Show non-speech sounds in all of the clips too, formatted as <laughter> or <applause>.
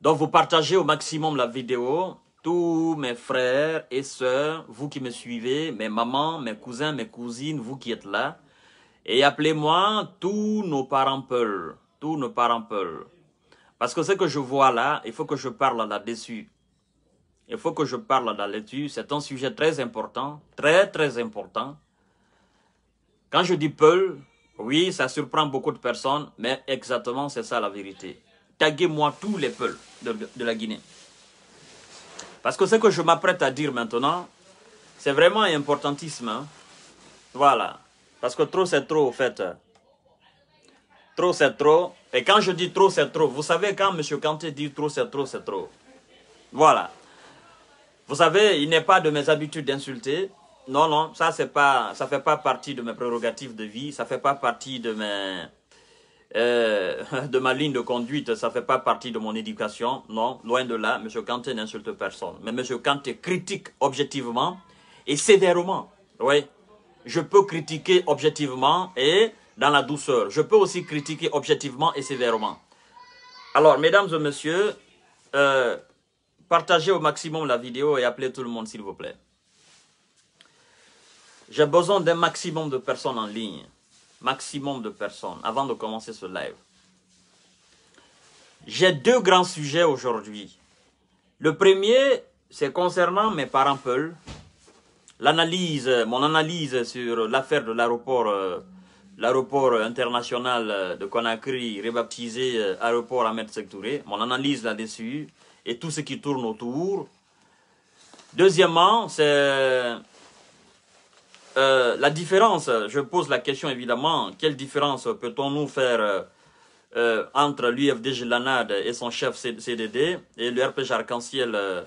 Donc vous partagez au maximum la vidéo. Tous mes frères et sœurs, vous qui me suivez, mes mamans, mes cousins, mes cousines, vous qui êtes là. Et appelez-moi tous nos parents Peul, tous nos parents Peul. Parce que ce que je vois là, il faut que je parle là-dessus. Il faut que je parle là-dessus. C'est un sujet très important, très très important. Quand je dis peul, oui, ça surprend beaucoup de personnes, mais exactement c'est ça la vérité taguez-moi tous les peuples de, la Guinée. Parce que ce que je m'apprête à dire maintenant, c'est vraiment importantissime. Hein. Voilà. Parce que trop, c'est trop, au fait. Trop, c'est trop. Et quand je dis trop, c'est trop. Vous savez, quand M. Kanté dit trop, c'est trop, c'est trop. Voilà. Vous savez, il n'est pas de mes habitudes d'insulter. Non, non, ça, c'est pas, ça fait pas partie de mes prérogatives de vie. Ça fait pas partie de mes, euh, <laughs> de ma ligne de conduite, ça ne fait pas partie de mon éducation. Non, loin de là, M. Kanté n'insulte personne. Mais M. Kanté critique objectivement et sévèrement. Oui, je peux critiquer objectivement et dans la douceur. Je peux aussi critiquer objectivement et sévèrement. Alors, mesdames et messieurs, euh, partagez au maximum la vidéo et appelez tout le monde, s'il vous plaît. J'ai besoin d'un maximum de personnes en ligne maximum de personnes avant de commencer ce live. J'ai deux grands sujets aujourd'hui. Le premier, c'est concernant mes parents Peul. L'analyse, mon analyse sur l'affaire de l'aéroport, euh, l'aéroport international de Conakry, rebaptisé euh, aéroport Ahmed Sektouré. Mon analyse là-dessus et tout ce qui tourne autour. Deuxièmement, c'est euh, la différence, je pose la question évidemment, quelle différence peut-on nous faire euh, entre l'UFDG Lanade et son chef CDD et le RPG Arc-en-Ciel euh,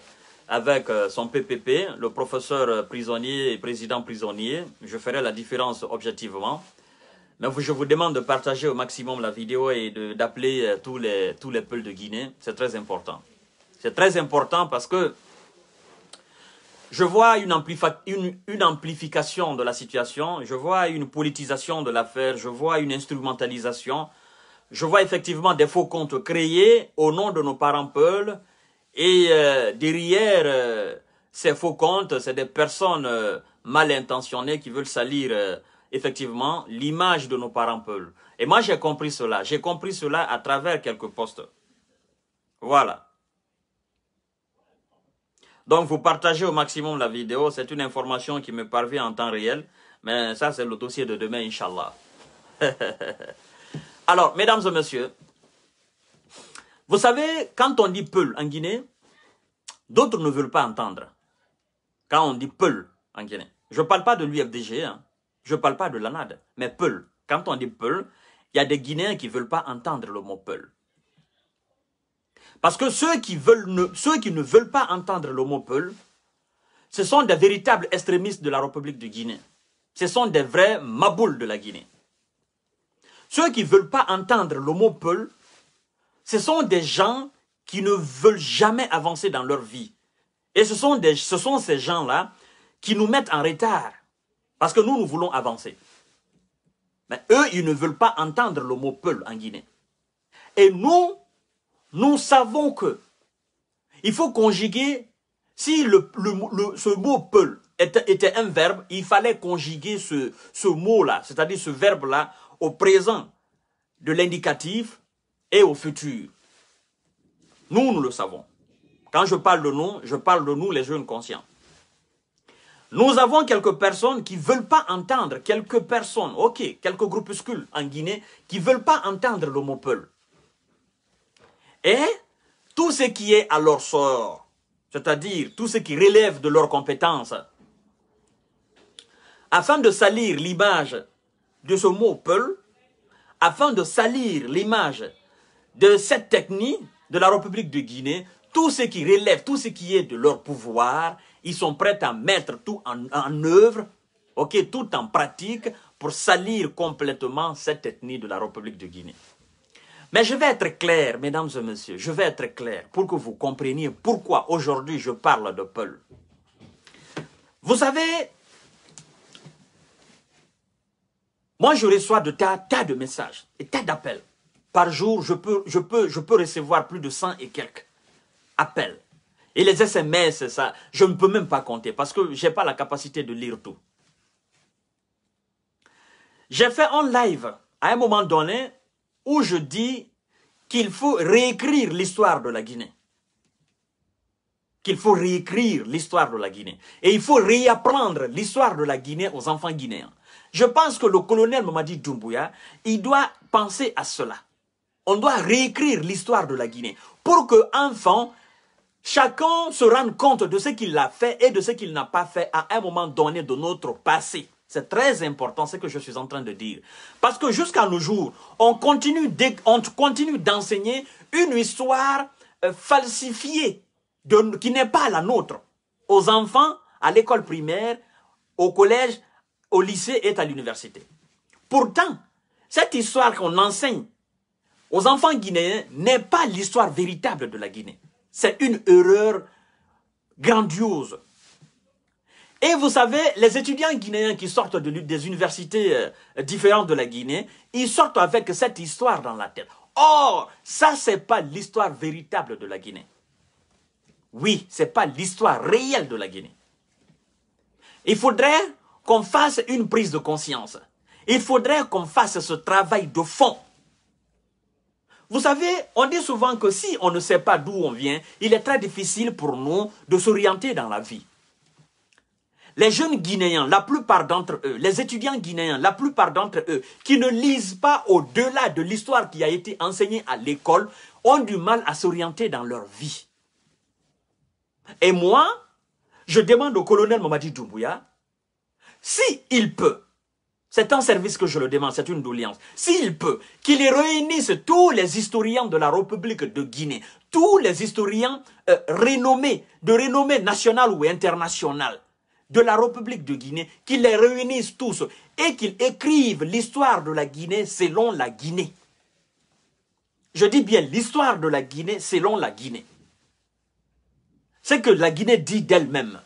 avec son PPP, le professeur prisonnier et président prisonnier Je ferai la différence objectivement. Mais je vous demande de partager au maximum la vidéo et d'appeler tous tous les peuples de Guinée. C'est très important. C'est très important parce que je vois une, une, une, amplification de la situation, je vois une politisation de l'affaire, je vois une instrumentalisation, je vois effectivement des faux comptes créés au nom de nos parents Peul, et euh, derrière euh, ces faux comptes, c'est des personnes euh, mal intentionnées qui veulent salir effectivement l'image de nos parents Peul. Et moi j'ai compris cela, j'ai compris cela à travers quelques postes. Voilà. Donc, vous partagez au maximum la vidéo. C'est une information qui me parvient en temps réel. Mais ça, c'est le dossier de demain, inshallah. <laughs> Alors, mesdames et messieurs, vous savez, quand on dit Peul en Guinée, d'autres ne veulent pas entendre. Quand on dit Peul en Guinée, je ne parle pas de l'UFDG, hein. je ne parle pas de l'ANAD, mais Peul. Quand on dit Peul, il y a des Guinéens qui ne veulent pas entendre le mot Peul. Parce que ceux qui, veulent ne, ceux qui ne veulent pas entendre le mot Peul, ce sont des véritables extrémistes de la République de Guinée. Ce sont des vrais maboules de la Guinée. Ceux qui ne veulent pas entendre le mot Peul, ce sont des gens qui ne veulent jamais avancer dans leur vie. Et ce sont, des, ce sont ces gens-là qui nous mettent en retard. Parce que nous, nous voulons avancer. Mais eux, ils ne veulent pas entendre le mot Peul en Guinée. Et nous, nous savons que il faut conjuguer, si le, ce mot peul était, un verbe, il fallait conjuguer ce, ce mot-là, c'est-à-dire ce verbe-là, au présent de l'indicatif et au futur. Nous, nous le savons. Quand je parle de nous, je parle de nous, les jeunes conscients. Nous avons quelques personnes qui ne veulent pas entendre, quelques personnes, ok, quelques groupuscules en Guinée, qui ne veulent pas entendre le mot peul. Et tout ce qui est à leur sort, c'est-à-dire tout ce qui relève de leurs compétences, afin de salir l'image de ce mot Peul, afin de salir l'image de cette ethnie de la République de Guinée, tout ce qui relève, tout ce qui est de leur pouvoir, ils sont prêts à mettre tout en, œuvre, tout en pratique pour salir complètement cette ethnie de la République de Guinée. Mais je vais être clair, mesdames et messieurs, je vais être clair pour que vous compreniez pourquoi aujourd'hui je parle de Paul. Vous savez, moi je reçois de tas, de messages et tas d'appels. Par jour, je peux, je, peux, je peux recevoir plus de 100 et quelques appels. Et les SMS, ça, je ne peux même pas compter parce que je n'ai pas la capacité de lire tout. J'ai fait un live à un moment donné où je dis qu'il faut réécrire l'histoire de la Guinée. Qu'il faut réécrire l'histoire de la Guinée. Et il faut réapprendre l'histoire de la Guinée aux enfants guinéens. Je pense que le colonel Mamadi Doumbouya, il doit penser à cela. On doit réécrire l'histoire de la Guinée pour que, enfin chacun se rende compte de ce qu'il a fait et de ce qu'il n'a pas fait à un moment donné de notre passé. C'est très important ce que je suis en train de dire. Parce que jusqu'à nos jours, on continue d'enseigner une histoire euh, falsifiée qui n'est pas la nôtre aux enfants à l'école primaire, au collège, au lycée et à l'université. Pourtant, cette histoire qu'on enseigne aux enfants guinéens n'est pas l'histoire véritable de la Guinée. C'est une erreur grandiose et vous savez, les étudiants guinéens qui sortent de, des universités euh, différentes de la Guinée, ils sortent avec cette histoire dans la tête. Or, ça, ce n'est pas l'histoire véritable de la Guinée. Oui, ce n'est pas l'histoire réelle de la Guinée. Il faudrait qu'on fasse une prise de conscience. Il faudrait qu'on fasse ce travail de fond. Vous savez, on dit souvent que si on ne sait pas d'où on vient, il est très difficile pour nous de s'orienter dans la vie les jeunes Guinéens, la plupart d'entre eux, les étudiants guinéens, la plupart d'entre eux, qui ne lisent pas au-delà de l'histoire qui a été enseignée à l'école, ont du mal à s'orienter dans leur vie. Et moi, je demande au colonel Mamadi Doumbouya, s'il il peut, c'est un service que je le demande, c'est une doléance. S'il peut, qu'il réunisse tous les historiens de la République de Guinée, tous les historiens euh, renommés, de renommée nationale ou internationale, de la République de Guinée, qu'ils les réunissent tous et qu'ils écrivent l'histoire de la Guinée selon la Guinée. Je dis bien l'histoire de la Guinée selon la Guinée. C'est que la Guinée dit d'elle-même.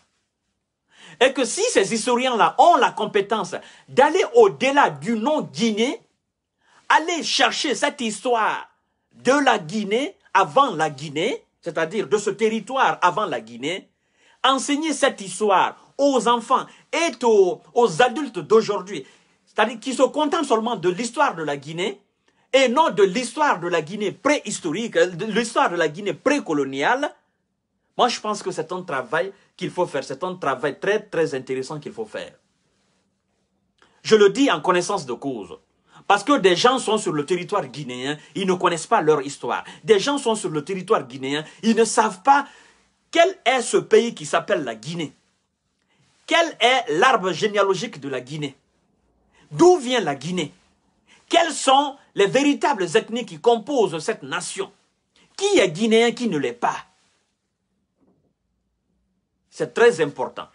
Et que si ces historiens-là ont la compétence d'aller au-delà du nom Guinée, aller chercher cette histoire de la Guinée avant la Guinée, c'est-à-dire de ce territoire avant la Guinée, enseigner cette histoire aux enfants et aux, adultes d'aujourd'hui, c'est-à-dire qui se contentent seulement de l'histoire de la Guinée et non de l'histoire de la Guinée préhistorique, euh, de l'histoire de la Guinée précoloniale, moi je pense que c'est un travail qu'il faut faire, c'est un travail très très intéressant qu'il faut faire. Je le dis en connaissance de cause. Parce que des gens sont sur le territoire guinéen, ils ne connaissent pas leur histoire. Des gens sont sur le territoire guinéen, ils ne savent pas quel est ce pays qui s'appelle la Guinée. Quel est l'arbre généalogique de la Guinée D'où vient la Guinée Quelles sont les véritables ethnies qui composent cette nation Qui est guinéen, qui ne l'est pas C'est très important.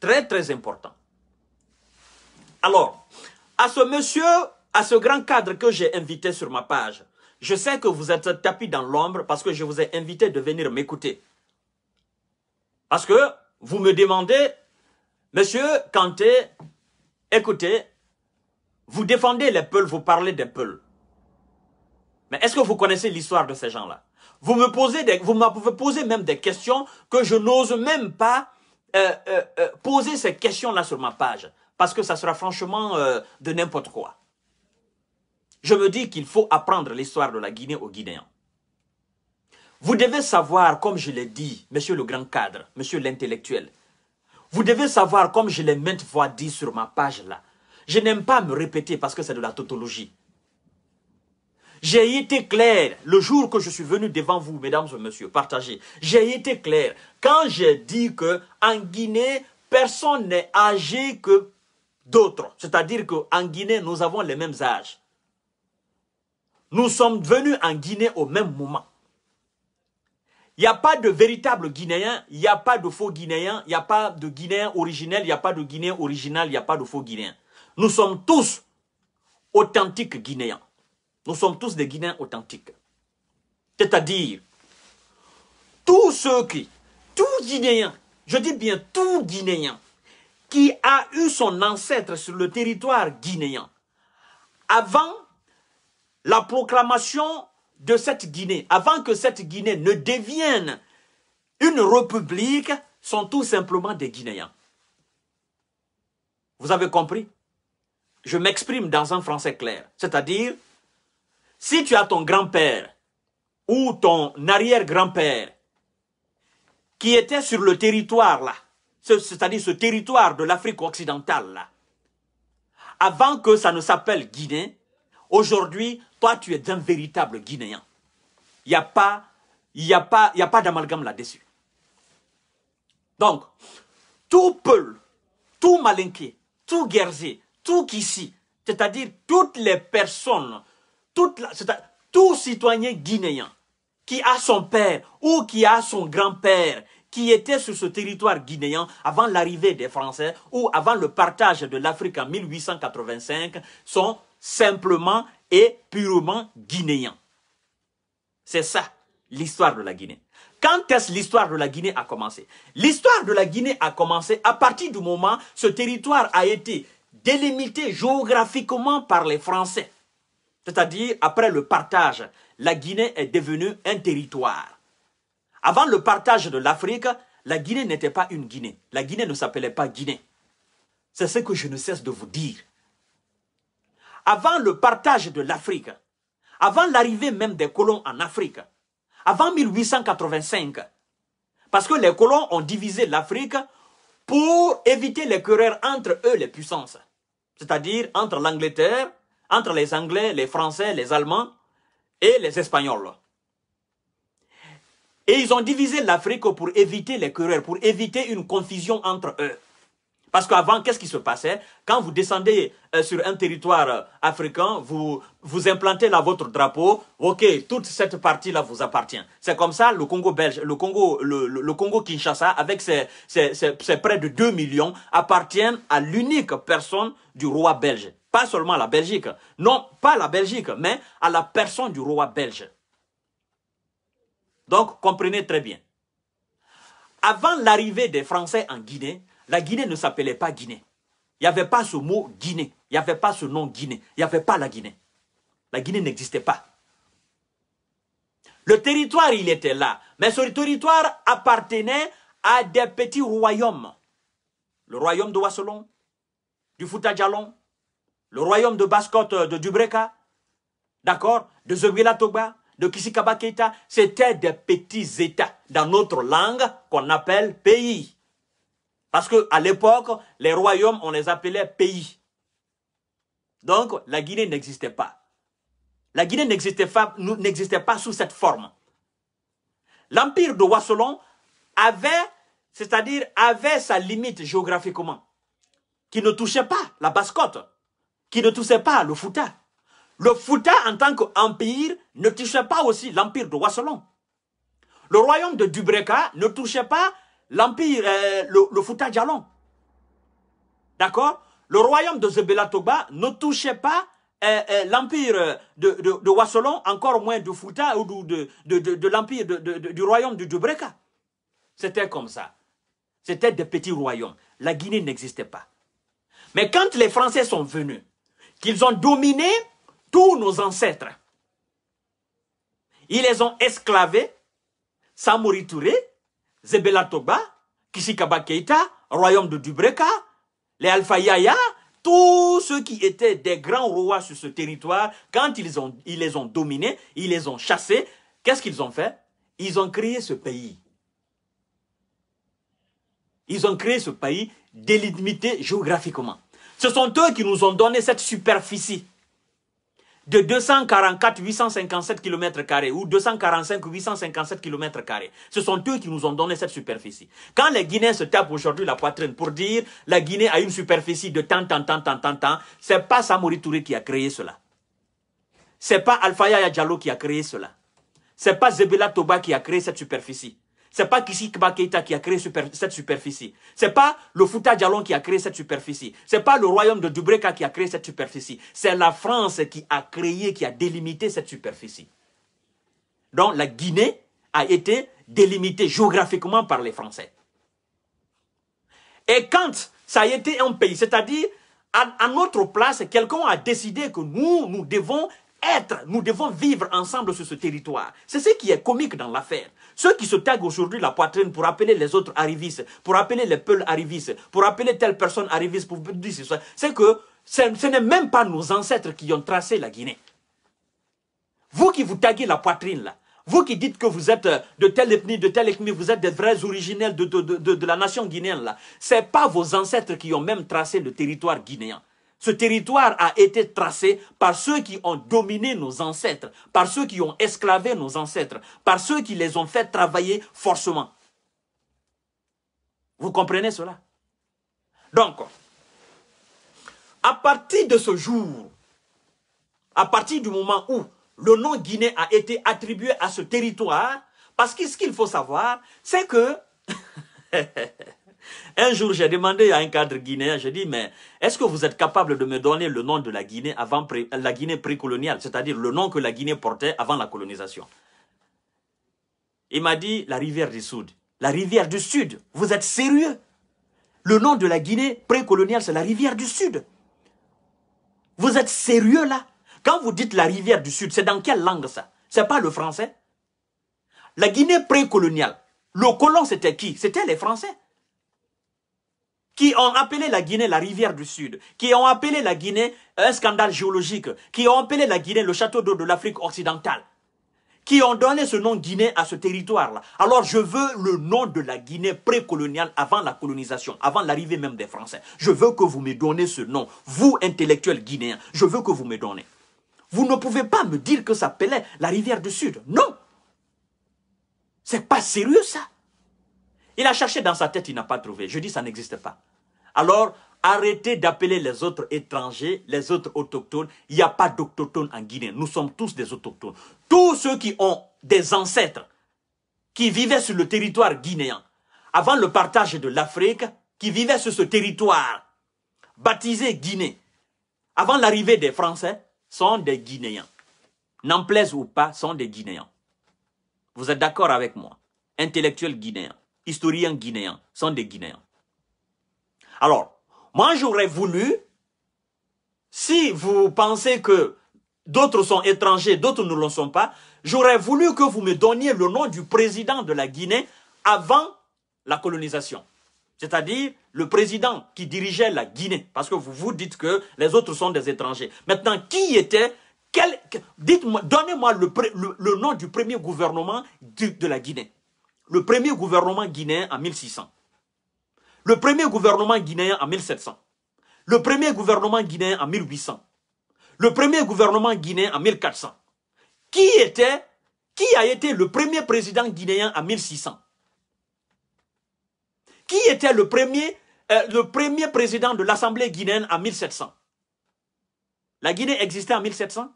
Très, très important. Alors, à ce monsieur, à ce grand cadre que j'ai invité sur ma page, je sais que vous êtes tapis dans l'ombre parce que je vous ai invité de venir m'écouter. Parce que vous me demandez, monsieur Kanté, écoutez, vous défendez les peuls, vous parlez des peuls. Mais est-ce que vous connaissez l'histoire de ces gens-là Vous me posez des, vous même des questions que je n'ose même pas euh, euh, euh, poser ces questions-là sur ma page parce que ça sera franchement de n'importe quoi. Je me dis qu'il faut apprendre l'histoire de la Guinée aux Guinéens. Vous devez savoir, comme je l'ai dit, monsieur le grand cadre, monsieur l'intellectuel, vous devez savoir, comme je l'ai maintes fois dit sur ma page là, je n'aime pas me répéter parce que c'est de la tautologie. J'ai été clair le jour que je suis venu devant vous, mesdames et messieurs, partagez. J'ai été clair quand j'ai dit que en Guinée, personne n'est âgé que d'autres. C'est-à-dire qu'en Guinée, nous avons les mêmes âges. Nous sommes venus en Guinée au même moment. Il n'y a pas de véritable Guinéen, il n'y a pas de faux Guinéen, il n'y a pas de Guinéen originel, il n'y a pas de Guinéen original, il n'y a pas de faux Guinéen. Nous sommes tous authentiques Guinéens. Nous sommes tous des Guinéens authentiques. C'est-à-dire, tous ceux qui, tout Guinéen, je dis bien tout Guinéen, qui a eu son ancêtre sur le territoire guinéen, avant la proclamation de cette Guinée, avant que cette Guinée ne devienne une république, sont tout simplement des Guinéens. Vous avez compris Je m'exprime dans un français clair. C'est-à-dire, si tu as ton grand-père ou ton arrière-grand-père qui était sur le territoire là, c'est-à-dire ce territoire de l'Afrique occidentale là, avant que ça ne s'appelle Guinée, Aujourd'hui, toi, tu es un véritable Guinéen. Il n'y a pas, pas, pas d'amalgame là-dessus. Donc, tout Peul, tout Malinqué, tout Guerzé, tout Kissi, c'est-à-dire toutes les personnes, tout citoyen guinéen qui a son père ou qui a son grand-père qui était sur ce territoire guinéen avant l'arrivée des Français ou avant le partage de l'Afrique en 1885 sont simplement et purement guinéen. C'est ça l'histoire de la Guinée. Quand est-ce l'histoire de la Guinée a commencé L'histoire de la Guinée a commencé à partir du moment où ce territoire a été délimité géographiquement par les Français. C'est-à-dire, après le partage, la Guinée est devenue un territoire. Avant le partage de l'Afrique, la Guinée n'était pas une Guinée. La Guinée ne s'appelait pas Guinée. C'est ce que je ne cesse de vous dire avant le partage de l'Afrique, avant l'arrivée même des colons en Afrique, avant 1885, parce que les colons ont divisé l'Afrique pour éviter les querelles entre eux, les puissances, c'est-à-dire entre l'Angleterre, entre les Anglais, les Français, les Allemands et les Espagnols. Et ils ont divisé l'Afrique pour éviter les querelles, pour éviter une confusion entre eux. Parce qu'avant, qu'est-ce qui se passait Quand vous descendez euh, sur un territoire euh, africain, vous, vous implantez là votre drapeau, ok, toute cette partie-là vous appartient. C'est comme ça le Congo belge, le Congo, le, Congo Kinshasa, avec ses, près de 2 millions, appartient à l'unique personne du roi belge. Pas seulement à la Belgique, non, pas à la Belgique, mais à la personne du roi belge. Donc, comprenez très bien. Avant l'arrivée des Français en Guinée, la Guinée ne s'appelait pas Guinée. Il n'y avait pas ce mot Guinée. Il n'y avait pas ce nom Guinée. Il n'y avait pas la Guinée. La Guinée n'existait pas. Le territoire, il était là. Mais ce territoire appartenait à des petits royaumes. Le royaume de Wassolon. du Futajalon, le royaume de Bascotte euh, de Dubreka, d'accord, de Zoguila Togba. de Kisikaba Keita, c'était des petits états dans notre langue qu'on appelle pays. Parce que à l'époque, les royaumes, on les appelait pays. Donc, la Guinée n'existait pas. La Guinée n'existait pas, sous cette forme. L'empire de Wassolon avait, c'est-à-dire avait sa limite géographiquement, qui ne touchait pas la bascotte, qui ne touchait pas le Fouta. Le Fouta, en tant qu'empire, ne touchait pas aussi l'empire de Wasselon. Le royaume de Dubreka ne touchait pas l'empire, euh, le, Fouta Djalon. D'accord Le royaume de Toba ne touchait pas euh, euh, l'empire de, de, encore moins du Fouta ou de, l'empire du royaume du Dubreka. C'était comme ça. C'était des petits royaumes. La Guinée n'existait pas. Mais quand les Français sont venus, qu'ils ont dominé tous nos ancêtres, ils les ont esclavés, Samori Zebela Toba, Kishikaba Keita, royaume de Dubreka, les Alpha tous ceux qui étaient des grands rois sur ce territoire, quand ils, ont, ils les ont dominés, ils les ont chassés, qu'est-ce qu'ils ont fait Ils ont créé ce pays. Ils ont créé ce pays délimité géographiquement. Ce sont eux qui nous ont donné cette superficie de 244 857 km2 ou 245 857 km2. Ce sont eux qui nous ont donné cette superficie. Quand les Guinéens se tapent aujourd'hui la poitrine pour dire la Guinée a une superficie de tant, tant, tant, tant, tant, tant, c'est pas Samori Touré qui a créé cela. C'est pas Alpha Yaya qui a créé cela. C'est pas Zebela Toba qui a créé cette superficie. C'est pas Kissi Keita qui a créé cette superficie. C'est pas le Fouta Djalon qui a créé cette superficie. C'est pas le royaume de Dubreka qui a créé cette superficie. C'est la France qui a créé, qui a délimité cette superficie. Donc la Guinée a été délimitée géographiquement par les Français. Et quand ça a été un pays, c'est-à-dire à notre place, quelqu'un a décidé que nous, nous devons être, nous devons vivre ensemble sur ce territoire. C'est ce qui est comique dans l'affaire. Ceux qui se taguent aujourd'hui la poitrine pour appeler les autres arrivistes, pour appeler les peuples arrivistes, pour appeler telle personne arriviste, pour dire c'est que ce n'est même pas nos ancêtres qui ont tracé la Guinée. Vous qui vous taguez la poitrine là, vous qui dites que vous êtes euh, de telle ethnie, de telle ethnie, vous êtes des vrais originels de, de, la nation guinéenne là, n'est pas vos ancêtres qui ont même tracé le territoire guinéen. Ce territoire a été tracé par ceux qui ont dominé nos ancêtres, par ceux qui ont esclavé nos ancêtres, par ceux qui les ont fait travailler forcément. Vous comprenez cela Donc, à partir de ce jour, à partir du moment où le nom Guinée a été attribué à ce territoire, parce que ce qu'il faut savoir, c'est que <laughs> Un jour, j'ai demandé à un cadre guinéen, j'ai dit, mais est-ce que vous êtes capable de me donner le nom de la Guinée avant euh, la Guinée précoloniale, c'est-à-dire le nom que la Guinée portait avant la colonisation Il m'a dit, la rivière du Sud. La rivière du Sud, vous êtes sérieux Le nom de la Guinée précoloniale, c'est la rivière du Sud. Vous êtes sérieux là Quand vous dites la rivière du Sud, c'est dans quelle langue ça C'est pas le français La Guinée précoloniale, le colon c'était qui C'était les Français qui ont appelé la Guinée la rivière du Sud, qui ont appelé la Guinée un scandale géologique, qui ont appelé la Guinée le château d'eau de l'Afrique occidentale, qui ont donné ce nom Guinée à ce territoire-là. Alors je veux le nom de la Guinée précoloniale avant la colonisation, avant l'arrivée même des Français. Je veux que vous me donnez ce nom, vous intellectuels guinéens, je veux que vous me donnez. Vous ne pouvez pas me dire que ça s'appelait la rivière du Sud. Non. C'est pas sérieux ça. Il a cherché dans sa tête, il n'a pas trouvé. Je dis ça n'existe pas. Alors, arrêtez d'appeler les autres étrangers, les autres autochtones. Il n'y a pas d'autochtones en Guinée. Nous sommes tous des autochtones. Tous ceux qui ont des ancêtres qui vivaient sur le territoire guinéen, avant le partage de l'Afrique, qui vivaient sur ce territoire, baptisé Guinée, avant l'arrivée des Français, sont des Guinéens. N'en plaise ou pas, sont des Guinéens. Vous êtes d'accord avec moi Intellectuels guinéens, historiens guinéens, sont des Guinéens. Alors, moi j'aurais voulu, si vous pensez que d'autres sont étrangers, d'autres ne le sont pas, j'aurais voulu que vous me donniez le nom du président de la Guinée avant la colonisation. C'est-à-dire le président qui dirigeait la Guinée. Parce que vous vous dites que les autres sont des étrangers. Maintenant, qui était quel, Dites-moi, donnez-moi le, nom du premier gouvernement de la Guinée. Le premier gouvernement guinéen en 1600. Le premier gouvernement guinéen en 1700. Le premier gouvernement guinéen en 1800. Le premier gouvernement guinéen en 1400. Qui était, qui a été le premier président guinéen en 1600? Qui était le premier, euh, le premier président de l'Assemblée guinéenne en 1700? La Guinée existait en 1700?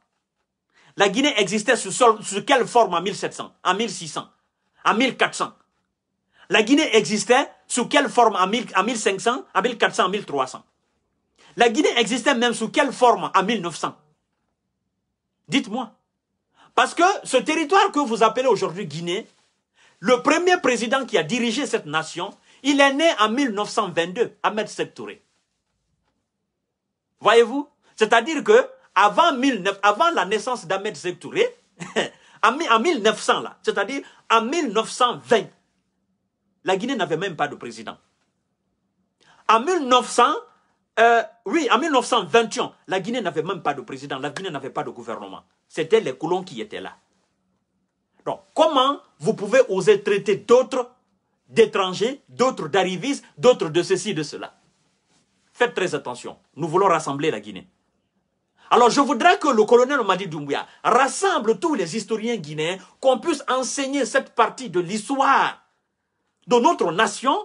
La Guinée existait sous, sous quelle forme en 1700? En 1600? En 1400? La Guinée existait sous quelle forme en, 1500, en 1400, en 1300 La Guinée existait même sous quelle forme en 1900 Dites-moi. Parce que ce territoire que vous appelez aujourd'hui Guinée, le premier président qui a dirigé cette nation, il est né en 1922, Ahmed Sektouré. Voyez-vous C'est-à-dire que avant, avant la naissance d'Ahmed Sektouré, <laughs> en 1900 là, c'est-à-dire en 1920, la Guinée n'avait même pas de président. En 1900, euh, oui, en 1921, la Guinée n'avait même pas de président, la Guinée n'avait pas de gouvernement. C'était les colons qui étaient là. Donc, comment vous pouvez oser traiter d'autres d'étrangers, d'autres d'arrivistes, d'autres de ceci, de cela Faites très attention. Nous voulons rassembler la Guinée. Alors, je voudrais que le colonel Madi Doumbouya rassemble tous les historiens guinéens, qu'on puisse enseigner cette partie de l'histoire de notre nation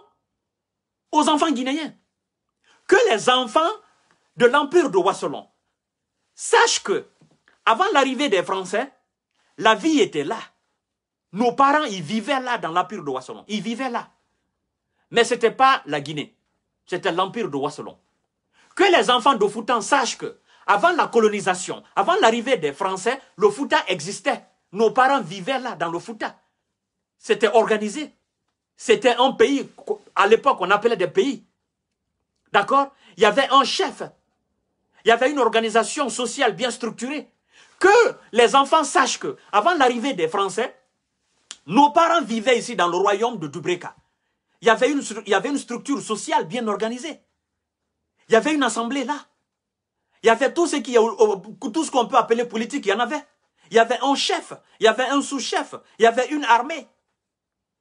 aux enfants guinéens. Que les enfants de l'empire de Wasselon sachent que, avant l'arrivée des Français, la vie était là. Nos parents, ils vivaient là dans l'empire de Wasselon. Ils vivaient là. Mais ce n'était pas la Guinée. C'était l'empire de Wasselon. Que les enfants de Foutan sachent que, avant la colonisation, avant l'arrivée des Français, le Fouta existait. Nos parents vivaient là, dans le Fouta. C'était organisé. C'était un pays, à l'époque, on appelait des pays. D'accord Il y avait un chef. Il y avait une organisation sociale bien structurée. Que les enfants sachent que, avant l'arrivée des Français, nos parents vivaient ici dans le royaume de Dubreka. Il y avait une, y avait une structure sociale bien organisée. Il y avait une assemblée là. Il y avait tout ce qui, tout ce qu'on peut appeler politique, il y en avait. Il y avait un chef, il y avait un sous-chef, il y avait une armée.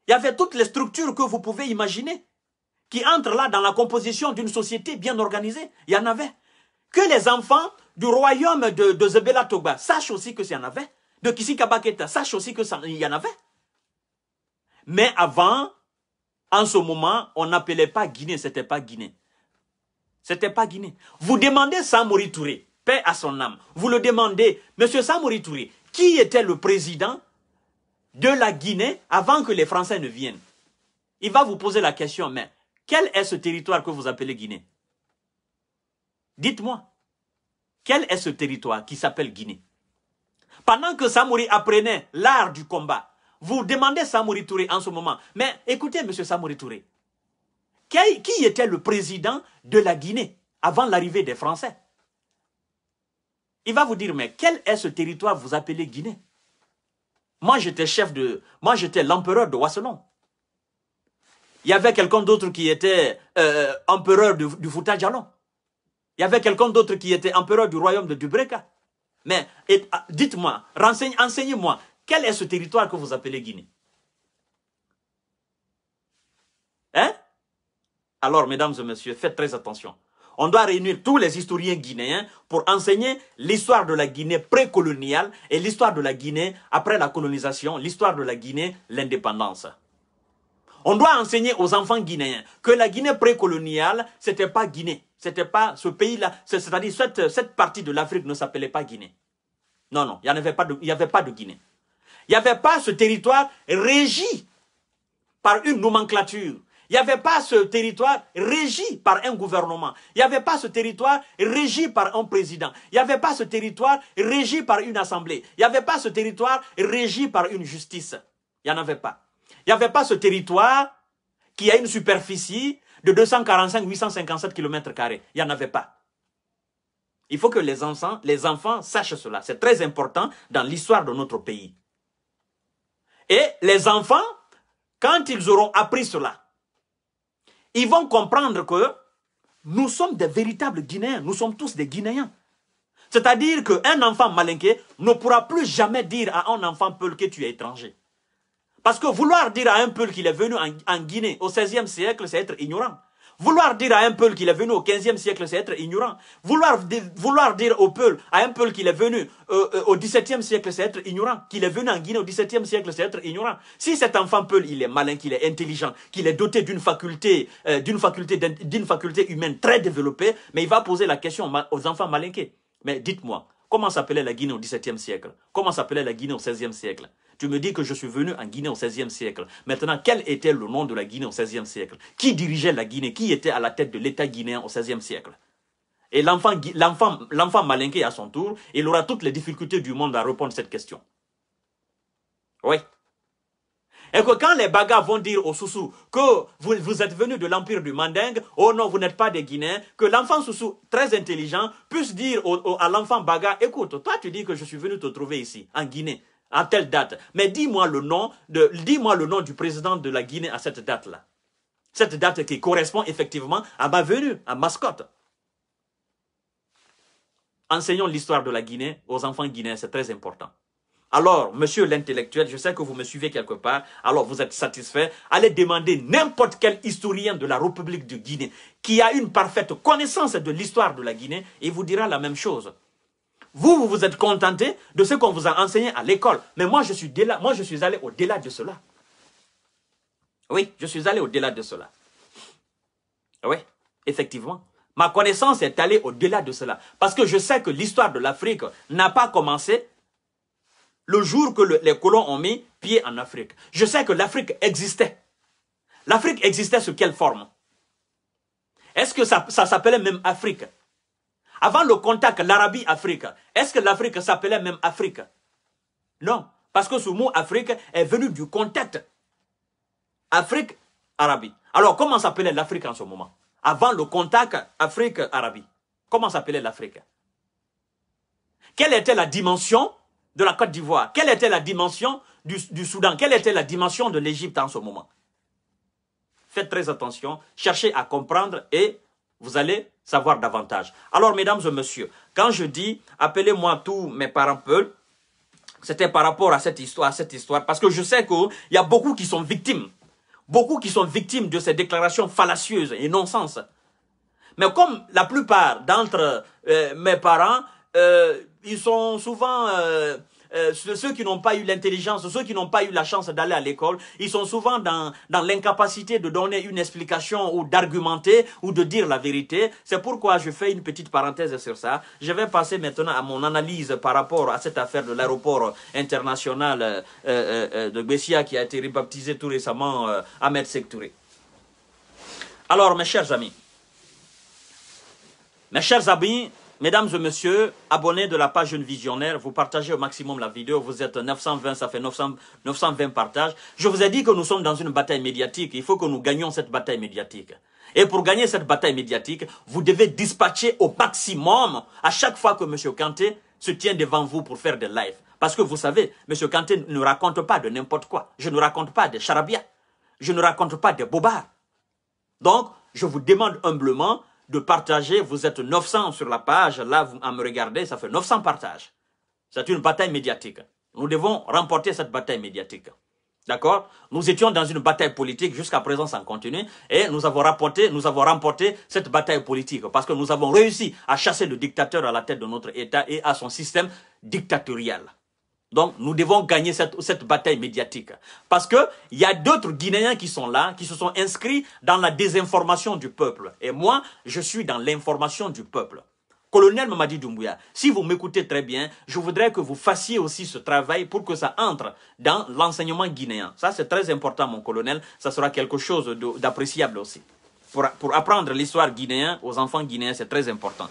Il y avait toutes les structures que vous pouvez imaginer qui entrent là dans la composition d'une société bien organisée. Il y en avait. Que les enfants du royaume de, Zebela Togba sachent aussi que s'il y en avait. De Kisikabaketa sachent aussi qu'il y en avait. Mais avant, en ce moment, on n'appelait pas Guinée, c'était pas Guinée. C'était pas Guinée. Vous demandez Samori Touré, paix à son âme. Vous le demandez, Monsieur Samori Touré, qui était le président de la Guinée avant que les Français ne viennent. Il va vous poser la question, mais quel est ce territoire que vous appelez Guinée Dites-moi, quel est ce territoire qui s'appelle Guinée Pendant que Samouri apprenait l'art du combat, vous demandez Samouri Touré en ce moment, mais écoutez, monsieur Samouri Touré, qui était le président de la Guinée avant l'arrivée des Français Il va vous dire, mais quel est ce territoire que vous appelez Guinée moi, j'étais chef de... Moi, j'étais l'empereur de Wasselon. Il y avait quelqu'un d'autre qui était euh, empereur du, du Fouta Il y avait quelqu'un d'autre qui était empereur du royaume de Dubreka. Mais ah, dites-moi, enseignez-moi, quel est ce territoire que vous appelez Guinée Hein Alors, mesdames et messieurs, faites très attention. On doit réunir tous les historiens guinéens pour enseigner l'histoire de la Guinée précoloniale et l'histoire de la Guinée après la colonisation, l'histoire de la Guinée, l'indépendance. On doit enseigner aux enfants guinéens que la Guinée précoloniale, c'était pas Guinée, c'était pas ce pays-là, c'est-à-dire cette, cette partie de l'Afrique ne s'appelait pas Guinée. Non, non, il n'y avait, avait pas de Guinée. Il n'y avait pas ce territoire régi par une nomenclature il n'y avait pas ce territoire régi par un gouvernement. Il n'y avait pas ce territoire régi par un président. Il n'y avait pas ce territoire régi par une assemblée. Il n'y avait pas ce territoire régi par une justice. Il n'y en avait pas. Il n'y avait pas ce territoire qui a une superficie de 245-857 km. Il n'y en avait pas. Il faut que les enfants, les enfants sachent cela. C'est très important dans l'histoire de notre pays. Et les enfants, quand ils auront appris cela, ils vont comprendre que nous sommes des véritables Guinéens, nous sommes tous des Guinéens. C'est-à-dire qu'un enfant malinqué ne pourra plus jamais dire à un enfant peul que tu es étranger. Parce que vouloir dire à un peul qu'il est venu en, Guinée au XVIe siècle, c'est être ignorant. Vouloir dire à un peuple qu'il est venu au XVe siècle, c'est être ignorant. Vouloir, dire au peuple, à un peuple qu'il est venu euh, euh, au XVIIe siècle, c'est être ignorant. Qu'il est venu en Guinée au XVIIe siècle, c'est être ignorant. Si cet enfant Peul, il est malin, qu'il est intelligent, qu'il est doté d'une faculté, euh, faculté humaine très développée, mais il va poser la question aux enfants malinqués. Mais dites-moi, comment s'appelait la Guinée au 17 siècle Comment s'appelait la Guinée au 16 siècle tu me dis que je suis venu en Guinée au XVIe siècle. Maintenant, quel était le nom de la Guinée au XVIe siècle Qui dirigeait la Guinée Qui était à la tête de l'État guinéen au XVIe siècle Et l'enfant malinqué à son tour, il aura toutes les difficultés du monde à répondre à cette question. Oui. Et que quand les bagas vont dire au Soussou que vous, êtes venu de l'empire du Mandingue, oh non, vous n'êtes pas des Guinéens, que l'enfant Soussou, très intelligent, puisse dire à l'enfant baga, écoute, toi tu dis que je suis venu te trouver ici, en Guinée à telle date. Mais dis-moi le nom dis-moi le nom du président de la Guinée à cette date-là. Cette date qui correspond effectivement à ma venue, à mascotte. Enseignons l'histoire de la Guinée aux enfants guinéens, c'est très important. Alors, monsieur l'intellectuel, je sais que vous me suivez quelque part, alors vous êtes satisfait, allez demander n'importe quel historien de la République de Guinée qui a une parfaite connaissance de l'histoire de la Guinée, et vous dira la même chose. Vous, vous vous êtes contenté de ce qu'on vous a enseigné à l'école. Mais moi, je suis, moi, je suis allé au-delà de cela. Oui, je suis allé au-delà de cela. Oui, effectivement. Ma connaissance est allée au-delà de cela. Parce que je sais que l'histoire de l'Afrique n'a pas commencé le jour que les colons ont mis pied en Afrique. Je sais que l'Afrique existait. L'Afrique existait sous quelle forme Est-ce que ça s'appelait même Afrique avant le contact, l'Arabie-Afrique, est-ce que l'Afrique s'appelait même Afrique Non, parce que ce mot Afrique est venu du contact. Afrique-Arabie. Alors, comment s'appelait l'Afrique en ce moment Avant le contact Afrique-Arabie. Comment s'appelait l'Afrique Quelle était la dimension de la Côte d'Ivoire Quelle était la dimension du, Soudan Quelle était la dimension de l'Égypte en ce moment Faites très attention, cherchez à comprendre et vous allez savoir davantage. Alors, mesdames et messieurs, quand je dis appelez-moi tous mes parents peu, c'était par rapport à cette histoire, à cette histoire, parce que je sais qu'il y a beaucoup qui sont victimes, beaucoup qui sont victimes de ces déclarations fallacieuses et non-sens. Mais comme la plupart d'entre euh, mes parents, euh, ils sont souvent euh, euh, ceux qui n'ont pas eu l'intelligence, ceux qui n'ont pas eu la chance d'aller à l'école, ils sont souvent dans, l'incapacité de donner une explication ou d'argumenter ou de dire la vérité. C'est pourquoi je fais une petite parenthèse sur ça. Je vais passer maintenant à mon analyse par rapport à cette affaire de l'aéroport international euh, euh, de Bessia qui a été rebaptisé tout récemment Ahmed Sektouré. Alors, mes chers amis, mes chers amis, Mesdames et messieurs, abonnés de la page Jeune Visionnaire, vous partagez au maximum la vidéo. Vous êtes 920, ça fait 900, 920 partages. Je vous ai dit que nous sommes dans une bataille médiatique. Il faut que nous gagnions cette bataille médiatique. Et pour gagner cette bataille médiatique, vous devez dispatcher au maximum à chaque fois que M. Kanté se tient devant vous pour faire des lives. Parce que vous savez, M. Kanté ne raconte pas de n'importe quoi. Je ne raconte pas de charabia, Je ne raconte pas de bobards. Donc, je vous demande humblement de partager. Vous êtes 900 sur la page. Là, vous à me regarder, ça fait 900 partages. C'est une bataille médiatique. Nous devons remporter cette bataille médiatique. D'accord Nous étions dans une bataille politique jusqu'à présent sans continuer, et nous avons, rapporté, nous avons remporté cette bataille politique parce que nous avons réussi à chasser le dictateur à la tête de notre État et à son système dictatorial. Donc, nous devons gagner cette, bataille médiatique. Parce que il y a d'autres Guinéens qui sont là, qui se sont inscrits dans la désinformation du peuple. Et moi, je suis dans l'information du peuple. Colonel Mamadi Doumbouya, si vous m'écoutez très bien, je voudrais que vous fassiez aussi ce travail pour que ça entre dans l'enseignement guinéen. Ça, c'est très important, mon colonel. Ça sera quelque chose d'appréciable aussi. Pour, pour apprendre l'histoire guinéenne aux enfants guinéens, c'est très important.